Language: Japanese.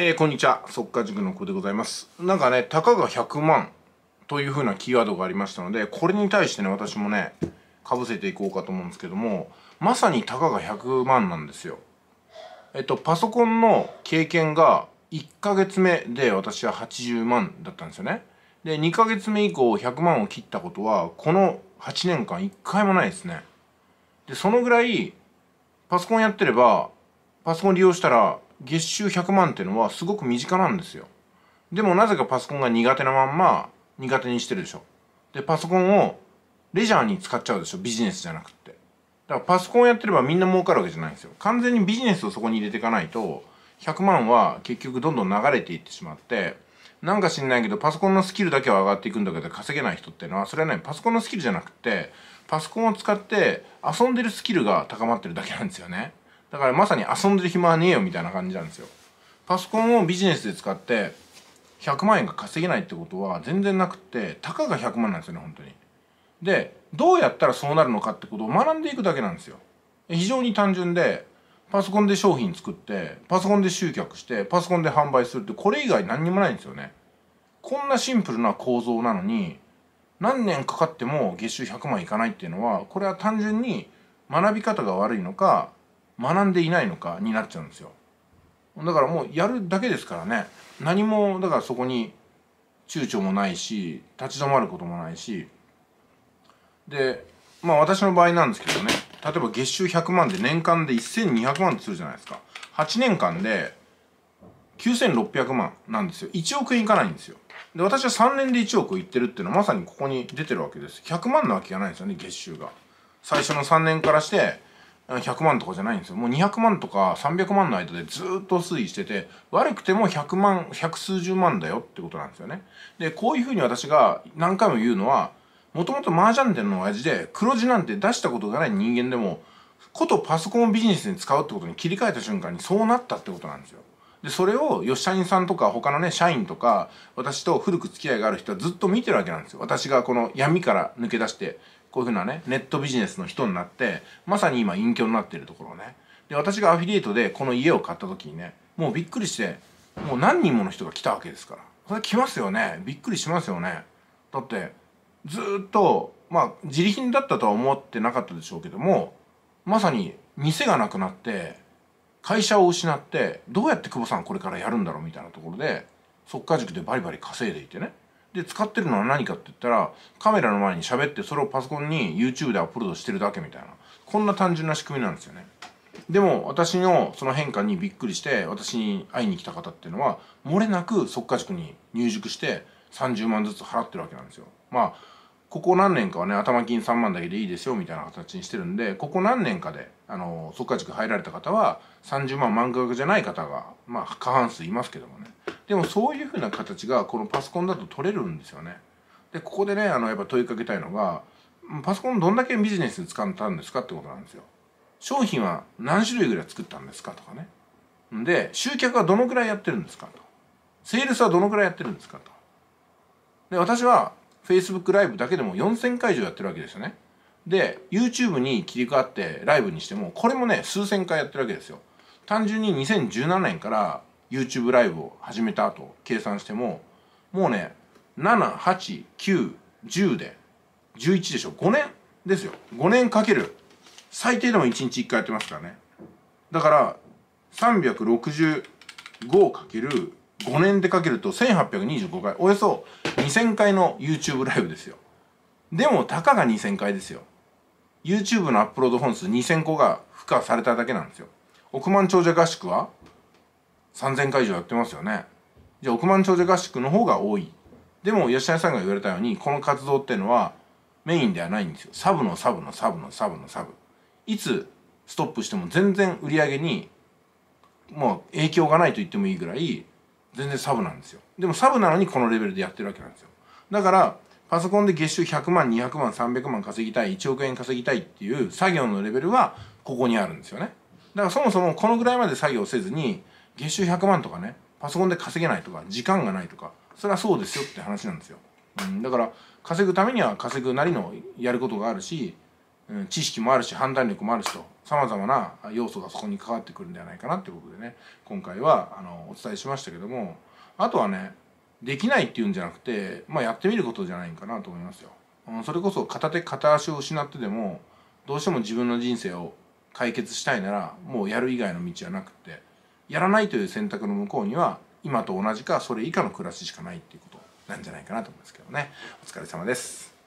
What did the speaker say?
えー、こんにちは速稼塾の子でございますなんかねたかが100万というふうなキーワードがありましたのでこれに対してね私もねかぶせていこうかと思うんですけどもまさにたかが100万なんですよえっとパソコンの経験が1ヶ月目で私は80万だったんですよねで2ヶ月目以降100万を切ったことはこの8年間1回もないですねでそのぐらいパソコンやってればパソコン利用したら月収100万っていうのはすごく身近なんですよでもなぜかパソコンが苦手なまんま苦手にしてるでしょでパソコンをレジャーに使っちゃうでしょビジネスじゃなくってだからパソコンやってればみんな儲かるわけじゃないんですよ完全にビジネスをそこに入れていかないと100万は結局どんどん流れていってしまってなんか知んないけどパソコンのスキルだけは上がっていくんだけど稼げない人っていうのはそれはねパソコンのスキルじゃなくてパソコンを使って遊んでるスキルが高まってるだけなんですよねだからまさに遊んでる暇はねえよみたいな感じなんですよパソコンをビジネスで使って100万円が稼げないってことは全然なくってたかが100万なんですよね本当にでどうやったらそうなるのかってことを学んでいくだけなんですよ非常に単純でパソコンで商品作ってパソコンで集客してパソコンで販売するってこれ以外何にもないんですよねこんなシンプルな構造なのに何年かかっても月収100万いかないっていうのはこれは単純に学び方が悪いのか学んでいないのかになっちゃうんですよだからもうやるだけですからね何もだからそこに躊躇もないし立ち止まることもないしでまあ私の場合なんですけどね例えば月収100万で年間で1200万するじゃないですか8年間で9600万なんですよ1億円いかないんですよで私は3年で1億いってるっていうのはまさにここに出てるわけです100万なわけがないんですよね月収が最初の3年からして100万とかじゃないんですよ。もう200万とか300万の間でずっと推移してて、悪くても100万、百数十万だよってことなんですよね。で、こういうふうに私が何回も言うのは、もともと麻雀店の親父で黒字なんて出したことがない人間でも、ことパソコンをビジネスに使うってことに切り替えた瞬間にそうなったってことなんですよ。で、それを吉社員さんとか他のね、社員とか、私と古く付き合いがある人はずっと見てるわけなんですよ。私がこの闇から抜け出して、こういうふうなねネットビジネスの人になってまさに今隠居になってるところねで私がアフィリエイトでこの家を買った時にねもうびっくりしてもう何人もの人が来たわけですからそれ来ますよねびっくりしますよねだってずっとまあ自利品だったとは思ってなかったでしょうけどもまさに店がなくなって会社を失ってどうやって久保さんこれからやるんだろうみたいなところで速稼塾でバリバリ稼いでいてねで使ってるのは何かって言ったらカメラの前に喋ってそれをパソコンに YouTube でアップロードしてるだけみたいなこんな単純な仕組みなんですよねでも私のその変化にびっくりして私に会いに来た方っていうのは漏れなく即家塾に入塾して30万ずつ払ってるわけなんですよまあここ何年かはね頭金3万だけでいいですよみたいな形にしてるんでここ何年かであの即家塾入られた方は30万満額じゃない方がまあ過半数いますけどもねでもそういうふうな形がこのパソコンだと取れるんですよね。でここでねあのやっぱ問いかけたいのがパソコンどんだけビジネスで使ったんですかってことなんですよ。商品は何種類ぐらい作ったんですかとかね。で集客はどのくらいやってるんですかと。セールスはどのくらいやってるんですかと。で私は Facebook ライブだけでも4000回以上やってるわけですよね。で YouTube に切り替わってライブにしてもこれもね数千回やってるわけですよ。単純に2017年から YouTube ライブを始めた後計算してももうね78910で11でしょ5年ですよ5年かける最低でも1日1回やってますからねだから365かける5年でかけると1825回およそ2000回の YouTube ライブですよでもたかが2000回ですよ YouTube のアップロード本数2000個が付加されただけなんですよ億万長者合宿は3,000回以上やってますよね。じゃあ億万長者合宿の方が多い。でも吉谷さんが言われたようにこの活動っていうのはメインではないんですよ。サブのサブのサブのサブのサブ。いつストップしても全然売り上げにもう影響がないと言ってもいいぐらい全然サブなんですよ。でもサブなのにこのレベルでやってるわけなんですよ。だからパソコンで月収100万、200万、300万稼ぎたい、1億円稼ぎたいっていう作業のレベルはここにあるんですよね。だからそもそもこのぐらいまで作業せずに月収100万とかねパソコンで稼げないとか時間がないとかそれはそうですよって話なんですよ、うん、だから稼ぐためには稼ぐなりのやることがあるし、うん、知識もあるし判断力もあるしとさまざまな要素がそこに関わってくるんではないかなってことでね今回はあのお伝えしましたけどもあとはねできないっていうんじゃなくて、まあ、やってみることじゃないかなと思いますよ、うん、それこそ片手片足を失ってでもどうしても自分の人生を解決したいならもうやる以外の道はなくってやらないという選択の向こうには今と同じかそれ以下の暮らししかないっていうことなんじゃないかなと思いますけどねお疲れ様です。